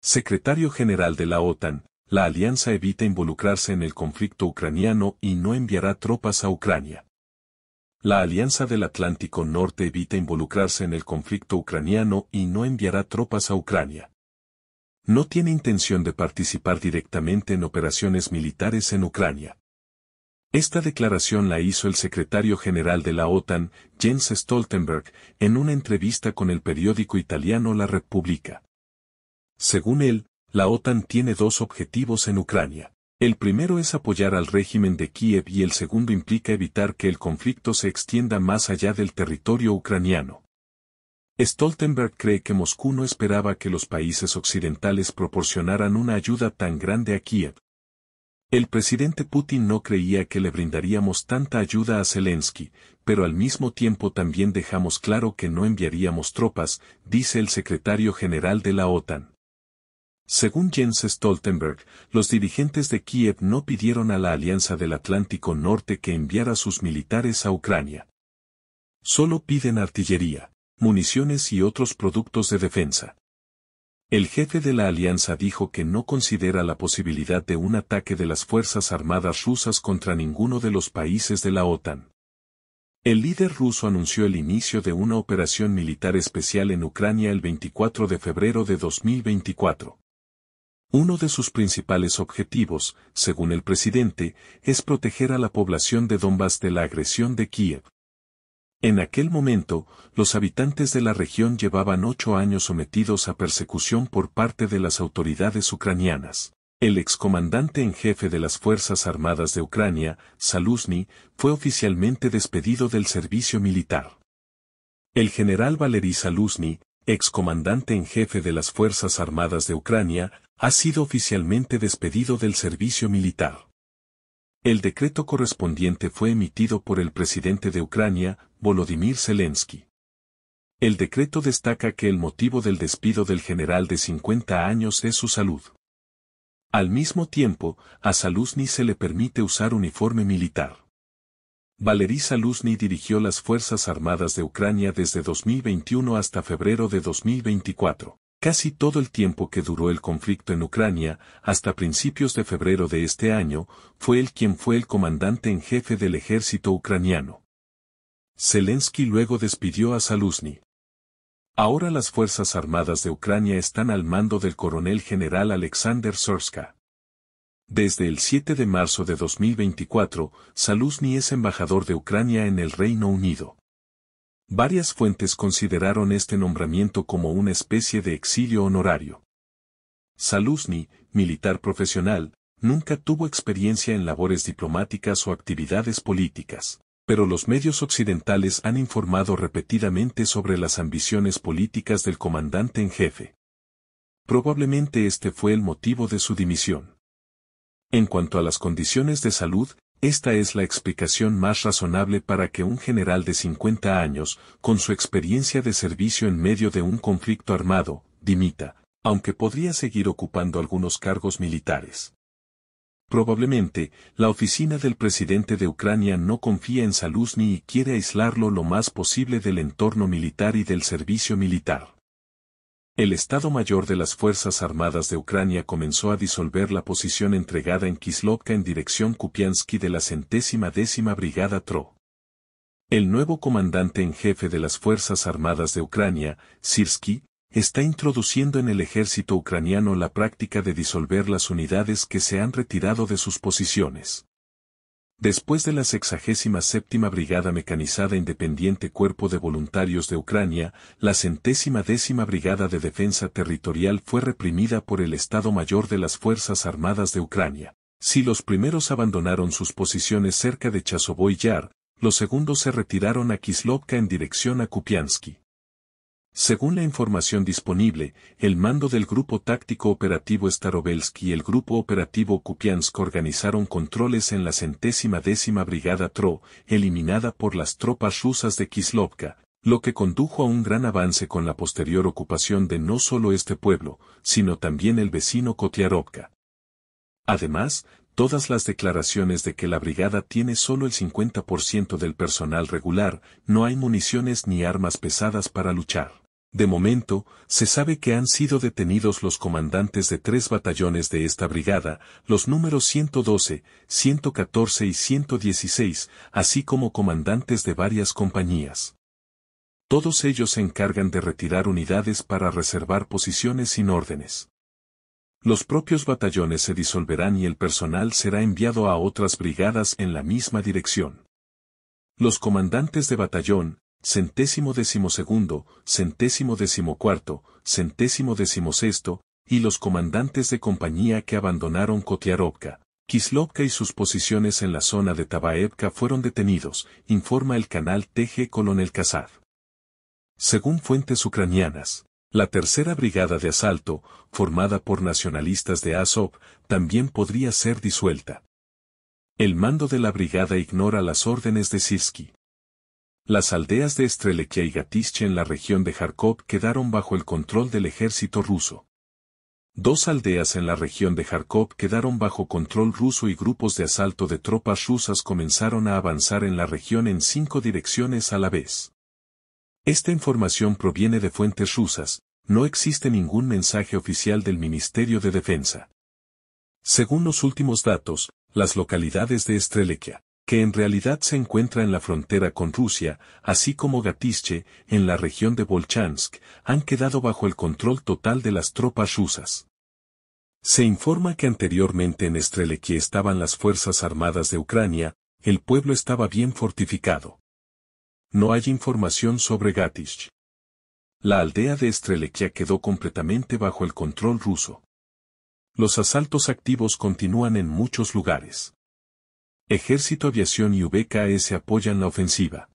Secretario General de la OTAN, la alianza evita involucrarse en el conflicto ucraniano y no enviará tropas a Ucrania. La Alianza del Atlántico Norte evita involucrarse en el conflicto ucraniano y no enviará tropas a Ucrania. No tiene intención de participar directamente en operaciones militares en Ucrania. Esta declaración la hizo el secretario general de la OTAN, Jens Stoltenberg, en una entrevista con el periódico italiano La República. Según él, la OTAN tiene dos objetivos en Ucrania. El primero es apoyar al régimen de Kiev y el segundo implica evitar que el conflicto se extienda más allá del territorio ucraniano. Stoltenberg cree que Moscú no esperaba que los países occidentales proporcionaran una ayuda tan grande a Kiev. El presidente Putin no creía que le brindaríamos tanta ayuda a Zelensky, pero al mismo tiempo también dejamos claro que no enviaríamos tropas, dice el secretario general de la OTAN. Según Jens Stoltenberg, los dirigentes de Kiev no pidieron a la Alianza del Atlántico Norte que enviara sus militares a Ucrania. Solo piden artillería, municiones y otros productos de defensa. El jefe de la alianza dijo que no considera la posibilidad de un ataque de las Fuerzas Armadas rusas contra ninguno de los países de la OTAN. El líder ruso anunció el inicio de una operación militar especial en Ucrania el 24 de febrero de 2024. Uno de sus principales objetivos, según el presidente, es proteger a la población de Donbass de la agresión de Kiev. En aquel momento, los habitantes de la región llevaban ocho años sometidos a persecución por parte de las autoridades ucranianas. El excomandante en jefe de las Fuerzas Armadas de Ucrania, Saluzny, fue oficialmente despedido del servicio militar. El general Valery Saluzny, excomandante en jefe de las Fuerzas Armadas de Ucrania, ha sido oficialmente despedido del servicio militar. El decreto correspondiente fue emitido por el presidente de Ucrania, Volodymyr Zelensky. El decreto destaca que el motivo del despido del general de 50 años es su salud. Al mismo tiempo, a Saluzny se le permite usar uniforme militar. Valery Saluzny dirigió las Fuerzas Armadas de Ucrania desde 2021 hasta febrero de 2024. Casi todo el tiempo que duró el conflicto en Ucrania, hasta principios de febrero de este año, fue él quien fue el comandante en jefe del ejército ucraniano. Zelensky luego despidió a Saluzny. Ahora las Fuerzas Armadas de Ucrania están al mando del coronel general Alexander Sorska. Desde el 7 de marzo de 2024, Saluzny es embajador de Ucrania en el Reino Unido. Varias fuentes consideraron este nombramiento como una especie de exilio honorario. Saluzny, militar profesional, nunca tuvo experiencia en labores diplomáticas o actividades políticas, pero los medios occidentales han informado repetidamente sobre las ambiciones políticas del comandante en jefe. Probablemente este fue el motivo de su dimisión. En cuanto a las condiciones de salud, esta es la explicación más razonable para que un general de 50 años, con su experiencia de servicio en medio de un conflicto armado, dimita, aunque podría seguir ocupando algunos cargos militares. Probablemente, la oficina del presidente de Ucrania no confía en Saluzni y quiere aislarlo lo más posible del entorno militar y del servicio militar. El Estado Mayor de las Fuerzas Armadas de Ucrania comenzó a disolver la posición entregada en Kislovka en dirección Kupiansky de la centésima décima Brigada TRO. El nuevo comandante en jefe de las Fuerzas Armadas de Ucrania, Sirsky, está introduciendo en el ejército ucraniano la práctica de disolver las unidades que se han retirado de sus posiciones. Después de la 67 Brigada Mecanizada Independiente Cuerpo de Voluntarios de Ucrania, la centésima décima Brigada de Defensa Territorial fue reprimida por el Estado Mayor de las Fuerzas Armadas de Ucrania. Si los primeros abandonaron sus posiciones cerca de Chasovoy Yar, los segundos se retiraron a Kislovka en dirección a Kupiansky. Según la información disponible, el mando del Grupo Táctico Operativo Starobelsk y el Grupo Operativo Kupiansk organizaron controles en la centésima décima Brigada TRO, eliminada por las tropas rusas de Kislovka, lo que condujo a un gran avance con la posterior ocupación de no solo este pueblo, sino también el vecino Kotiarovka. Además, todas las declaraciones de que la brigada tiene solo el 50% del personal regular, no hay municiones ni armas pesadas para luchar. De momento, se sabe que han sido detenidos los comandantes de tres batallones de esta brigada, los números 112, 114 y 116, así como comandantes de varias compañías. Todos ellos se encargan de retirar unidades para reservar posiciones sin órdenes. Los propios batallones se disolverán y el personal será enviado a otras brigadas en la misma dirección. Los comandantes de batallón, centésimo decimosegundo, centésimo decimocuarto, centésimo decimosexto, y los comandantes de compañía que abandonaron Kotiarovka, Kislovka y sus posiciones en la zona de Tabaevka fueron detenidos, informa el canal TG Colonel Kazar. Según fuentes ucranianas, la tercera brigada de asalto, formada por nacionalistas de Azov, también podría ser disuelta. El mando de la brigada ignora las órdenes de Sirsky. Las aldeas de Strelekia y Gatische en la región de Kharkov quedaron bajo el control del ejército ruso. Dos aldeas en la región de Kharkov quedaron bajo control ruso y grupos de asalto de tropas rusas comenzaron a avanzar en la región en cinco direcciones a la vez. Esta información proviene de fuentes rusas, no existe ningún mensaje oficial del Ministerio de Defensa. Según los últimos datos, las localidades de Strelekia, que en realidad se encuentra en la frontera con Rusia, así como Gatiche, en la región de Volchansk, han quedado bajo el control total de las tropas rusas. Se informa que anteriormente en Estrelequia estaban las Fuerzas Armadas de Ucrania, el pueblo estaba bien fortificado. No hay información sobre Gatish. La aldea de Estrelequia quedó completamente bajo el control ruso. Los asaltos activos continúan en muchos lugares. Ejército Aviación y VKS apoyan la ofensiva.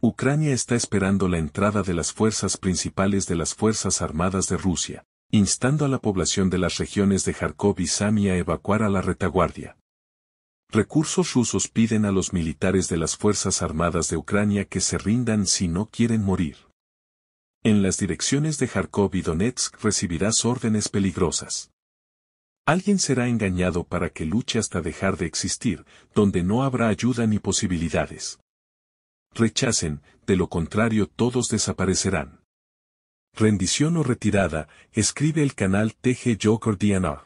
Ucrania está esperando la entrada de las fuerzas principales de las Fuerzas Armadas de Rusia, instando a la población de las regiones de Kharkov y Samia a evacuar a la retaguardia. Recursos rusos piden a los militares de las Fuerzas Armadas de Ucrania que se rindan si no quieren morir. En las direcciones de Kharkov y Donetsk recibirás órdenes peligrosas. Alguien será engañado para que luche hasta dejar de existir, donde no habrá ayuda ni posibilidades. Rechacen, de lo contrario todos desaparecerán. Rendición o retirada, escribe el canal TG Joker DNR.